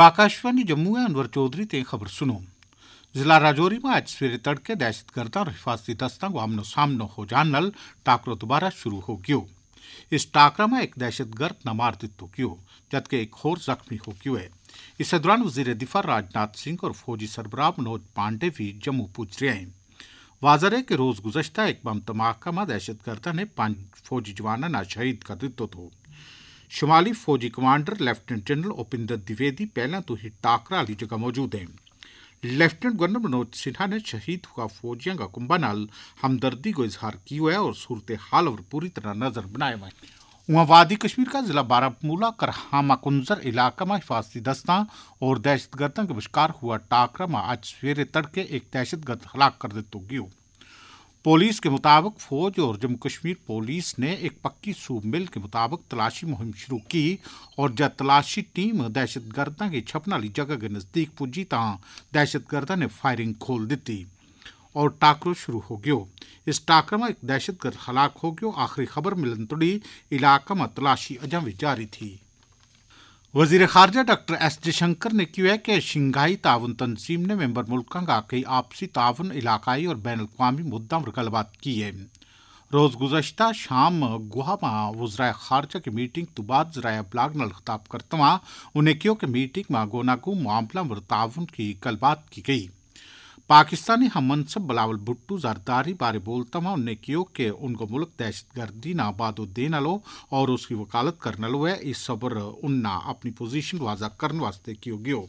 आकाशवाणी जम्मू है अनवर चौधरी ते खबर सुनो जिला राजौरी में आज सवेरे तड़के दहशतगर्दा और हिफाजती दस्तों को आमनो सामनो हो जानल टाकरो दोबारा शुरू हो गयो इस टाकरा में एक दहशतगर्द न मार दित्तो गयो जबकि एक होर जख्मी हो गयो है इस दौरान वजीर दिफा राजनाथ सिंह और फौजी सरबराह मनोज पांडे भी जम्मू पूछ रहे हैं वाजर है कि रोज गुजश्ता एक बम धमाका में दहशतगर्दा ने पांच फौजी जवानों ना शहीद कर दित्तो तो शुमाली फौजी commander lieutenant general Upinder Dwivedi ਪਹਿਲਾਂ तो ही टाकरा ਵਾਲੀ जगह मौजूद हैं ਲੈਫਟੀਨੈਂਟ गवर्नर मनोज सिन्हा ने शहीद हुआ फौजियों का कुंभा नाल हमदर्दी को इजहार किया है और सूरत हाल और पूरी तरह नजर बनाए हुए हैं वहाँ वादी कश्मीर का जिला बारामूला करहामा कुंजर इलाका में हिफाजती दस्ता और दहशतगर्दों के बशकार हुआ टाकरा में आज सवेरे तड़के एक दहशतगर्द हलाक कर दिया गया पुलिस के मुताबिक फौज और जम्मू कश्मीर पुलिस ने एक पक्की सूब मिल के मुताबिक तलाशी मुहिम शुरू की और जब तलाशी टीम दहशतगर्दा की छपन वाली जगह के नज़दीक पुजी तां दहशतगर्दा ने फायरिंग खोल दी और टाकरो शुरू हो गयो इस टाकर में एक दहशतगर्द हलाक हो गयो आखिरी खबर मिलन तुड़ी इलाका में तलाशी अजा भी जारी थी वजीर खारजा डॉक्टर एस जयशंकर ने है कि शंघाई ताउन तंजीम ने मेम्बर मुल्कों कई आपसी ताउन इलाकाई और बैन अवी मुद्दा पर गलबात की है रोज़ गुजशत शाम गुहा में वजरा खारजा की मीटिंग तो बाद जरा अबलाग न खिताब करते उन्हें क्यों कि मीटिंग में गोनागो मामला पर ताउन की गलबात की गई पाकिस्तानी हम मनसब बलावल भुट्टू जरदारी बारे बोलता हुआ उन्हें क्यों के उनको मुल्क दहशतगर्दी नाबादुद्दीन लो और उसकी वकालत करना लो है इस सबर उन्ना अपनी पोजीशन वाजा करने वास्ते क्यों गयो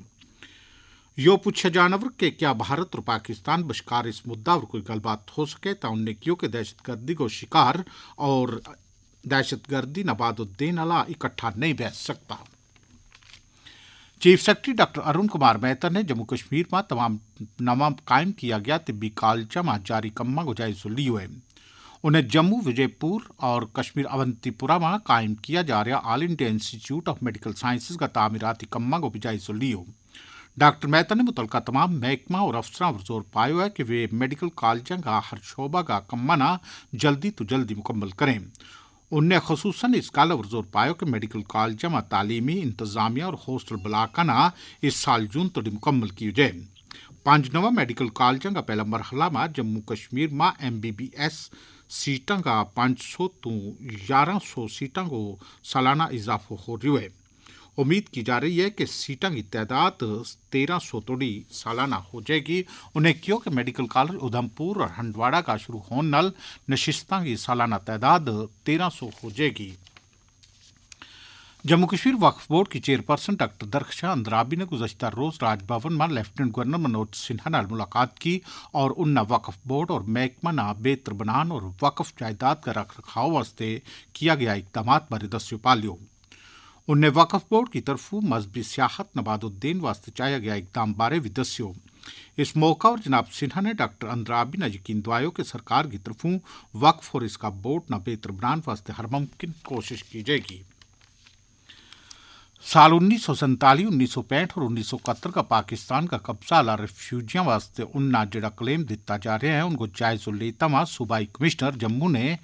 यो पूछे जानवर के क्या भारत और पाकिस्तान बशकार इस मुद्दा पर कोई गलबात हो सके तो उन्हें क्यों के दहशतगर्दी को शिकार और दहशतगर्दी नबादुद्दीन अला इकट्ठा नहीं बैठ सकता chief secretary doctor Arun Kumar Mehta ने जम्मू कश्मीर में तमाम नवा कायम किया गया तिब्बी कालचा में जारी कम्मा जायजो लियो है उन्हें जम्मू विजयपुर और कश्मीर अवंतीपुरा में कायम किया जा रहा All India Institute of Medical Sciences का तामीराती कमां को भी जायजो हो डॉक्टर मेहता ने मुतलका तमाम महकमा और अफसर पर जोर पायो है कि वे मेडिकल कॉलेजों का हर शोभा का कम्मा जल्दी तो जल्दी मुकम्मल करें उनने खसूस इस गल पर जोर पायो कि मेडिकल कॉलेज मां तालीमी इंतजामिया और हॉस्टल बलाकाना इस साल जून तोड़ी मुकम्मल की जाए पांच नवा मेडिकल कॉलेज का पहला मरहला में जम्मू कश्मीर में एम बी बी एस सीटा का पांच सौ तो ग्यारह सौ सीटा को सालाना इजाफो हो रहा है उम्मीद की जा रही है कि सीटों की तादाद तेरह सौ तोड़ी सालाना हो जाएगी उन्हें कि मेडिकल कॉलेज उधमपुर और हंडवाड़ा का शुरू होने नाल नशिस्तों की सालाना तादाद तेरह सौ हो जाएगी जम्मू कश्मीर वक्फ बोर्ड की चेयरपर्सन डॉक्टर दरखशा अंद्राबी ने गुजशत रोज राजभवन में लेफ्टिनेंट गवर्नर मनोज सिन्हा नाल मुलाकात की और उन्ना वक्फ बोर्ड और महकमा ना बेहतर बनान और वक्फ जायदाद का रख रखाव वास्ते किया गया इकदाम बारे दस्यु पालियों उन्हें वक्फ बोर्ड की तरफों मजहबी सियाहत नवादुद्दीन वास्ते चाया गया इकदाम बारे भी दस्यो इस मौका और जनाब सिन्हा ने डॉक्टर अंद्राबी ने यकीन दवायो कि सरकार की तरफों वक्फ और इसका बोर्ड न बेहतर बनाने वास्ते हर मुमकिन कोशिश की जाएगी साल उन्नीस सौ संताली उन्नीस सौ पैंठ और उन्नीस सौ कहत्तर का पाकिस्तान का कब्जा ला रिफ्यूजियों वास्ते उन्ना जेड़ा क्लेम दिता जा रहा है उनको जायजो लेता सूबाई कमिश्नर जम्मू ने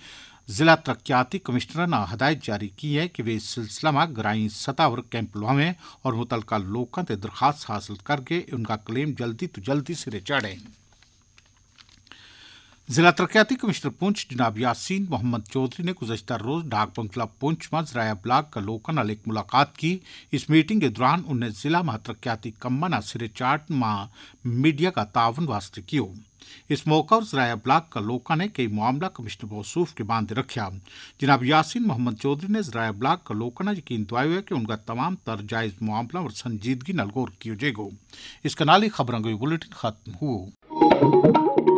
जिला तरक्याती कमिश्नर ने हदायत जारी की है कि वे इस सिलसिला में ग्राई सतह पर कैंप लोआवें और मुतलका लोगों से दरखास्त हासिल करके उनका क्लेम जल्दी तो जल्दी सिरे चाढ़ें जिला तरक्याती कमिश्नर पुंछ जनाब यासीन मोहम्मद चौधरी ने गुजशत रोज डाक बंगला पुंछ में जराया ब्लाक का लोगों नाल एक मुलाकात की इस मीटिंग के दौरान उन्हें जिला में तरक्याती कम्बा सिरे चाट में मीडिया का तावन वास्ते किया इस मौका पर सराय ब्लाक का लोका ने कई मामला कमिश्नर मौसूफ के बांध रखा जिनाब यासीन मोहम्मद चौधरी ने जराया ब्लाक का लोका ने यकीन दवायो तो है कि उनका तमाम तरजायज मामला और संजीदगी नलगौर कियो जाएगा इस कनाली खबरों का बुलेटिन खत्म हुआ